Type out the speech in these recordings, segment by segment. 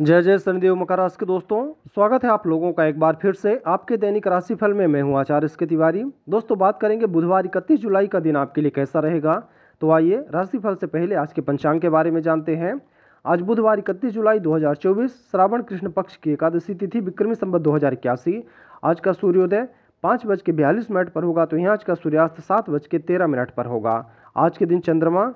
जय जय शनिदेव मकर राशि के दोस्तों स्वागत है आप लोगों का एक बार फिर से आपके दैनिक राशिफल में मैं हूं आचार्य इसके तिवारी दोस्तों बात करेंगे बुधवार इकतीस जुलाई का दिन आपके लिए कैसा रहेगा तो आइए राशिफल से पहले आज के पंचांग के बारे में जानते हैं आज बुधवार इकतीस जुलाई 2024 श्रावण कृष्ण पक्ष की एकादशी तिथि विक्रमी संबत दो आज का सूर्योदय पाँच बज के बयालीस मिनट पर होगा तो यहाँ आज का सूर्यास्त सात बज के तेरह मिनट पर होगा आज के दिन चंद्रमा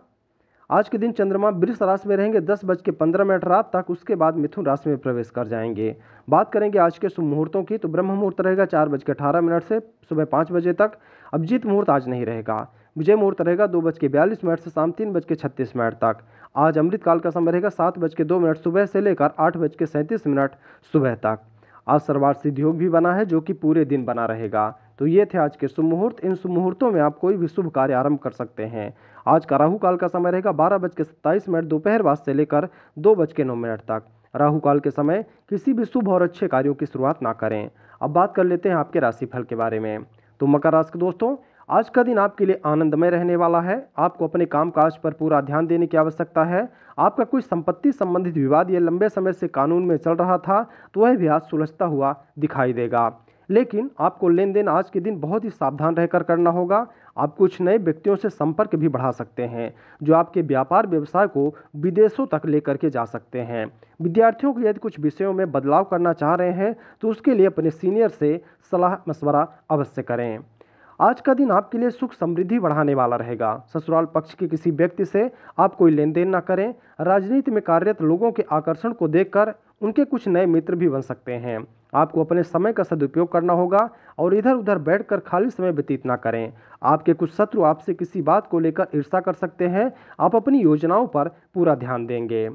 आज के दिन चंद्रमा वृक्ष राशि में रहेंगे दस बज के पंद्रह मिनट रात तक उसके बाद मिथुन राशि में प्रवेश कर जाएंगे बात करेंगे आज के शुभ मुहूर्तों की तो ब्रह्म मुहूर्त रहेगा चार बज के अठारह मिनट से सुबह पाँच बजे तक अभिजीत मुहूर्त आज नहीं रहेगा विजय मुहूर्त रहेगा दो बज के बयालीस मिनट से शाम तीन बज के छत्तीस मिनट तक आज अमृतकाल का समय रहेगा सात बज के दो मिनट सुबह से लेकर आठ बज के सैंतीस मिनट सुबह तक आज सर्वार्थ सिद्ध योग भी बना है जो कि पूरे दिन बना रहेगा तो ये थे आज के शुभ मुहूर्त इन शुभ मुहूर्तों में आप कोई भी शुभ कार्य आरंभ कर सकते हैं आज का राहु काल का समय रहेगा बारह बज के सत्ताईस मिनट दोपहर बाद से लेकर दो बज के नौ मिनट तक राहु काल के समय किसी भी शुभ और अच्छे कार्यों की शुरुआत ना करें अब बात कर लेते हैं आपके राशिफल के बारे में तो मकर राशि के दोस्तों आज का दिन आपके लिए आनंदमय रहने वाला है आपको अपने कामकाज पर पूरा ध्यान देने की आवश्यकता है आपका कोई संपत्ति संबंधित विवाद या लंबे समय से कानून में चल रहा था तो वह भी आज सुलझता हुआ दिखाई देगा लेकिन आपको लेन देन आज के दिन बहुत ही सावधान रहकर करना होगा आप कुछ नए व्यक्तियों से संपर्क भी बढ़ा सकते हैं जो आपके व्यापार व्यवसाय को विदेशों तक लेकर के जा सकते हैं विद्यार्थियों को यदि कुछ विषयों में बदलाव करना चाह रहे हैं तो उसके लिए अपने सीनियर से सलाह मशवरा अवश्य करें आज का दिन आपके लिए सुख समृद्धि बढ़ाने वाला रहेगा ससुराल पक्ष के किसी व्यक्ति से आप कोई लेन देन न करें राजनीति में कार्यरत लोगों के आकर्षण को देखकर उनके कुछ नए मित्र भी बन सकते हैं आपको अपने समय का सदुपयोग करना होगा और इधर उधर बैठकर खाली समय व्यतीत ना करें आपके कुछ शत्रु आपसे किसी बात को लेकर ईर्षा कर सकते हैं आप अपनी योजनाओं पर पूरा ध्यान देंगे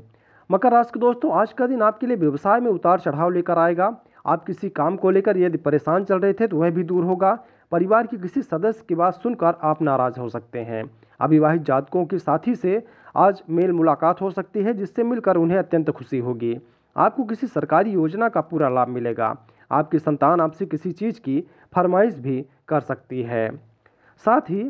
मकर राशि के दोस्तों आज का दिन आपके लिए व्यवसाय में उतार चढ़ाव लेकर आएगा आप किसी काम को लेकर यदि परेशान चल रहे थे तो वह भी दूर होगा परिवार के किसी सदस्य की बात सुनकर आप नाराज हो सकते हैं अविवाहित जातकों के साथी से आज मेल मुलाकात हो सकती है जिससे मिलकर उन्हें अत्यंत खुशी होगी आपको किसी सरकारी योजना का पूरा लाभ मिलेगा आपकी संतान आपसे किसी चीज़ की फरमाइश भी कर सकती है साथ ही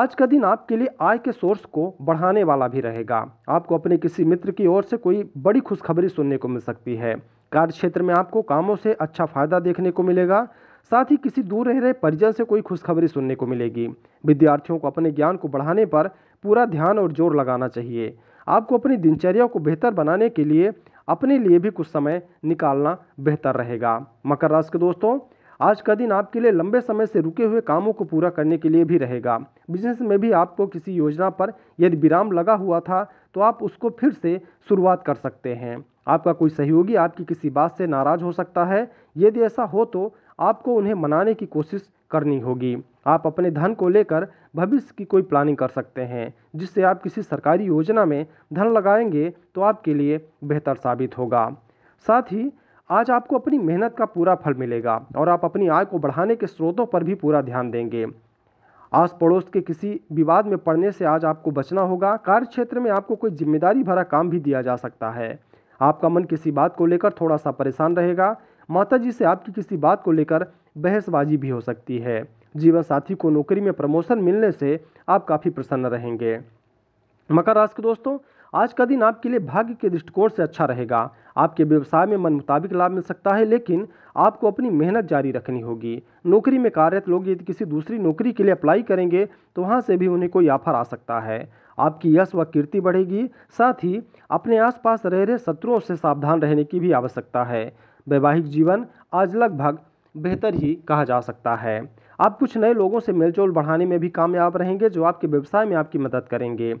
आज का दिन आपके लिए आय के सोर्स को बढ़ाने वाला भी रहेगा आपको अपने किसी मित्र की ओर से कोई बड़ी खुशखबरी सुनने को मिल सकती है कार्य क्षेत्र में आपको कामों से अच्छा फायदा देखने को मिलेगा साथ ही किसी दूर रह रहे परिजन से कोई खुशखबरी सुनने को मिलेगी विद्यार्थियों को अपने ज्ञान को बढ़ाने पर पूरा ध्यान और जोर लगाना चाहिए आपको अपनी दिनचर्या को बेहतर बनाने के लिए अपने लिए भी कुछ समय निकालना बेहतर रहेगा मकर राशि के दोस्तों आज का दिन आपके लिए लंबे समय से रुके हुए कामों को पूरा करने के लिए भी रहेगा बिजनेस में भी आपको किसी योजना पर यदि विराम लगा हुआ था तो आप उसको फिर से शुरुआत कर सकते हैं आपका कोई सहयोगी आपकी किसी बात से नाराज़ हो सकता है यदि ऐसा हो तो आपको उन्हें मनाने की कोशिश करनी होगी आप अपने धन को लेकर भविष्य की कोई प्लानिंग कर सकते हैं जिससे आप किसी सरकारी योजना में धन लगाएंगे तो आपके लिए बेहतर साबित होगा साथ ही आज आपको अपनी मेहनत का पूरा फल मिलेगा और आप अपनी आय को बढ़ाने के स्रोतों पर भी पूरा ध्यान देंगे आस पड़ोस के किसी विवाद में पड़ने से आज आपको बचना होगा कार्य क्षेत्र में आपको कोई जिम्मेदारी भरा काम भी दिया जा सकता है आपका मन किसी बात को लेकर थोड़ा सा परेशान रहेगा माता जी से आपकी किसी बात को लेकर बहसबाजी भी हो सकती है जीवन साथी को नौकरी में प्रमोशन मिलने से आप काफ़ी प्रसन्न रहेंगे मकर राशि के दोस्तों आज का दिन आपके लिए भाग्य के दृष्टिकोण से अच्छा रहेगा आपके व्यवसाय में मन मुताबिक लाभ मिल सकता है लेकिन आपको अपनी मेहनत जारी रखनी होगी नौकरी में कार्यरत लोग यदि किसी दूसरी नौकरी के लिए अप्लाई करेंगे तो वहाँ से भी उन्हें कोई ऑफर आ सकता है आपकी यश व कीर्ति बढ़ेगी साथ ही अपने आसपास रह रहे शत्रुओं से सावधान रहने की भी आवश्यकता है वैवाहिक जीवन आज लगभग बेहतर ही कहा जा सकता है आप कुछ नए लोगों से मेलजोल बढ़ाने में भी कामयाब रहेंगे जो आपके व्यवसाय में आपकी मदद करेंगे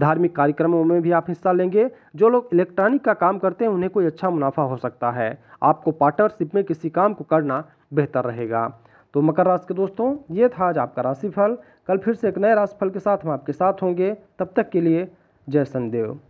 धार्मिक कार्यक्रमों में भी आप हिस्सा लेंगे जो लोग इलेक्ट्रॉनिक का काम करते हैं उन्हें कोई अच्छा मुनाफा हो सकता है आपको पार्टनरशिप में किसी काम को करना बेहतर रहेगा तो मकर राशि के दोस्तों ये था आज आपका राशिफल कल फिर से एक नए राशिफल के साथ हम आपके साथ होंगे तब तक के लिए जय संदेव